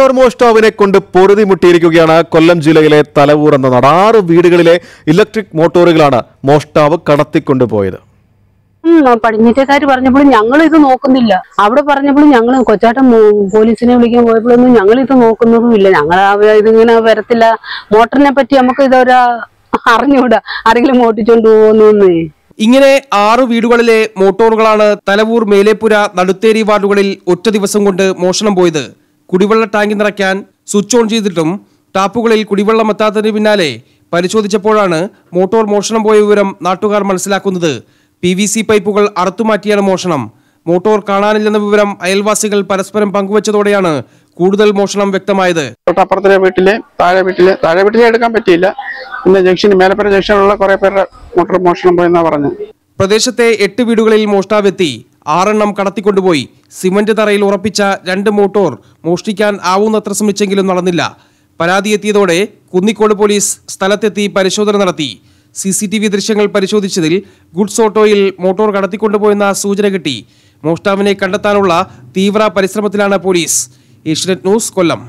Victor മോഷ്ടാവിനെ കൊണ്ട് പൊറുതി മുട്ടിയിരിക്കുകയാണ് കൊല്ലം ജില്ലയിലെ തലവൂർ എന്ന നാട് ആറ് വീടുകളിലെ ഇലക്ട്രിക് മോട്ടോറുകളാണ് മോഷ്ടാവ് കടത്തിക്കൊണ്ടുപോയത് പടിഞ്ഞിട്ടേക്കാർ പറഞ്ഞപ്പോൾ ഞങ്ങൾ ഇത് നോക്കുന്നില്ല അവിടെ പറഞ്ഞപ്പോൾ ഞങ്ങൾ കൊച്ചാട്ടം പോലീസിനെ വിളിക്കാൻ പോയപ്പോഴൊന്നും ഞങ്ങൾ ഇത് നോക്കുന്നതും ഇല്ല ഞങ്ങൾ ഇതിങ്ങനെ വരത്തില്ല മോട്ടറിനെ പറ്റി നമുക്ക് ഇതൊരാ അറിഞ്ഞൂടാ ആരെങ്കിലും മോട്ടിച്ചോണ്ട് പോകുന്നു ഇങ്ങനെ ആറു വീടുകളിലെ മോട്ടോറുകളാണ് തലവൂർ മേലേപ്പുര നടുത്തേരി വാർഡുകളിൽ ഒറ്റ ദിവസം കൊണ്ട് മോഷണം പോയത് കുടിവെള്ള ടാങ്ക് നിറയ്ക്കാൻ സ്വിച്ച് ഓൺ ചെയ്തിട്ടും ടാപ്പുകളിൽ കുടിവെള്ളം എത്താത്തതിന് പിന്നാലെ പരിശോധിച്ചപ്പോഴാണ് മോട്ടോർ മോഷണം പോയ വിവരം നാട്ടുകാർ മനസ്സിലാക്കുന്നത് പി വി സി പൈപ്പുകൾ അറുത്തുമാറ്റിയാണ് മോഷണം മോട്ടോർ കാണാനില്ലെന്ന വിവരം അയൽവാസികൾ പരസ്പരം പങ്കുവച്ചതോടെയാണ് കൂടുതൽ മോഷണം വ്യക്തമായത് തൊട്ടപ്പുറത്തിലെ വീട്ടിലെ താഴെ വീട്ടിലെ താഴെ വീട്ടിലെ എടുക്കാൻ പറ്റിയില്ല പിന്നെ ജംഗ്ഷനിൽ മേലപ്പുര ജംഗ്ഷനിലുള്ള കുറെ പേരുടെ മോട്ടോർ മോഷണം പോയെന്നാ പറഞ്ഞു പ്രദേശത്തെ എട്ട് വീടുകളിൽ മോഷ്ടാവെത്തി ആറെണ്ണം കടത്തിക്കൊണ്ടുപോയി സിമന്റ് തറയിൽ ഉറപ്പിച്ച രണ്ട് മോട്ടോർ മോഷ്ടിക്കാൻ ആവുന്നത്ര ശ്രമിച്ചെങ്കിലും നടന്നില്ല പരാതി എത്തിയതോടെ കുന്നിക്കോട് പോലീസ് സ്ഥലത്തെത്തി പരിശോധന നടത്തി സി സി ടി വി ദൃശ്യങ്ങൾ പരിശോധിച്ചതിൽ ഗുഡ്സ് ഓട്ടോയിൽ മോട്ടോർ കടത്തിക്കൊണ്ടുപോയെന്ന സൂചന കിട്ടി മോഷ്ടാവിനെ കണ്ടെത്താനുള്ള തീവ്ര പരിശ്രമത്തിലാണ് പോലീസ് ഏഷ്യനെറ്റ് ന്യൂസ് കൊല്ലം